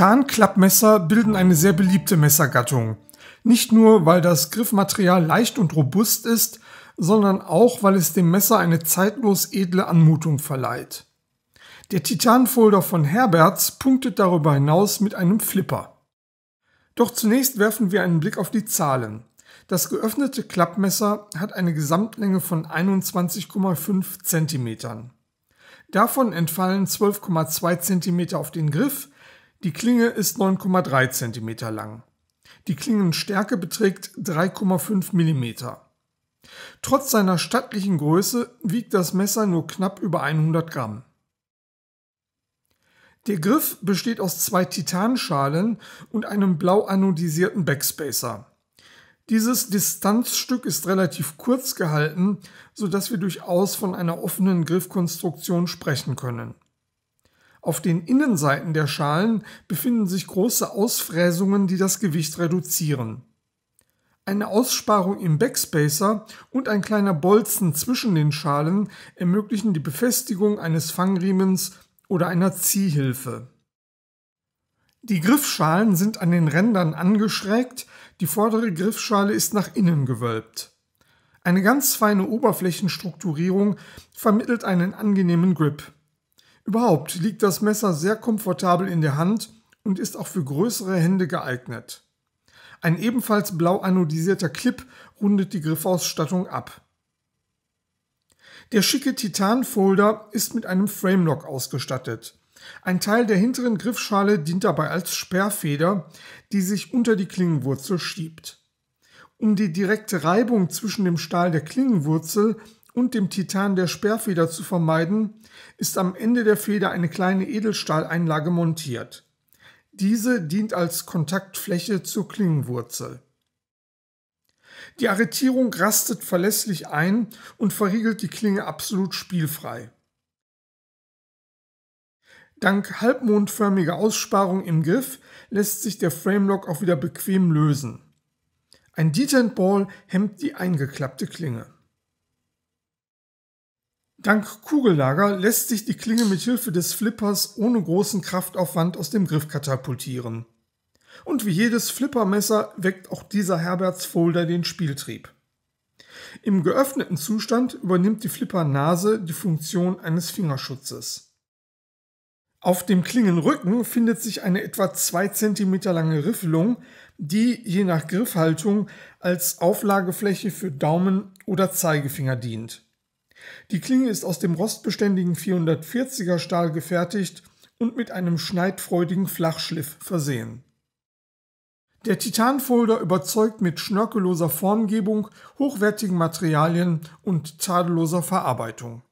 Titanklappmesser bilden eine sehr beliebte Messergattung. Nicht nur, weil das Griffmaterial leicht und robust ist, sondern auch, weil es dem Messer eine zeitlos edle Anmutung verleiht. Der Titanfolder von Herberts punktet darüber hinaus mit einem Flipper. Doch zunächst werfen wir einen Blick auf die Zahlen. Das geöffnete Klappmesser hat eine Gesamtlänge von 21,5 cm. Davon entfallen 12,2 cm auf den Griff, die Klinge ist 9,3 cm lang. Die Klingenstärke beträgt 3,5 mm. Trotz seiner stattlichen Größe wiegt das Messer nur knapp über 100 Gramm. Der Griff besteht aus zwei Titanschalen und einem blau anodisierten Backspacer. Dieses Distanzstück ist relativ kurz gehalten, sodass wir durchaus von einer offenen Griffkonstruktion sprechen können. Auf den Innenseiten der Schalen befinden sich große Ausfräsungen, die das Gewicht reduzieren. Eine Aussparung im Backspacer und ein kleiner Bolzen zwischen den Schalen ermöglichen die Befestigung eines Fangriemens oder einer Ziehhilfe. Die Griffschalen sind an den Rändern angeschrägt, die vordere Griffschale ist nach innen gewölbt. Eine ganz feine Oberflächenstrukturierung vermittelt einen angenehmen Grip. Überhaupt liegt das Messer sehr komfortabel in der Hand und ist auch für größere Hände geeignet. Ein ebenfalls blau anodisierter Clip rundet die Griffausstattung ab. Der schicke Titanfolder ist mit einem Framelock ausgestattet. Ein Teil der hinteren Griffschale dient dabei als Sperrfeder, die sich unter die Klingenwurzel schiebt. Um die direkte Reibung zwischen dem Stahl der Klingenwurzel und dem Titan der Sperrfeder zu vermeiden, ist am Ende der Feder eine kleine Edelstahleinlage montiert. Diese dient als Kontaktfläche zur Klingenwurzel. Die Arretierung rastet verlässlich ein und verriegelt die Klinge absolut spielfrei. Dank halbmondförmiger Aussparung im Griff lässt sich der Framelock auch wieder bequem lösen. Ein Detent Ball hemmt die eingeklappte Klinge. Dank Kugellager lässt sich die Klinge mit Hilfe des Flippers ohne großen Kraftaufwand aus dem Griff katapultieren. Und wie jedes Flippermesser weckt auch dieser Herberts Folder den Spieltrieb. Im geöffneten Zustand übernimmt die Flippernase die Funktion eines Fingerschutzes. Auf dem Klingenrücken findet sich eine etwa 2 cm lange Riffelung, die je nach Griffhaltung als Auflagefläche für Daumen oder Zeigefinger dient. Die Klinge ist aus dem rostbeständigen 440er Stahl gefertigt und mit einem schneidfreudigen Flachschliff versehen. Der Titanfolder überzeugt mit schnörkelloser Formgebung, hochwertigen Materialien und tadelloser Verarbeitung.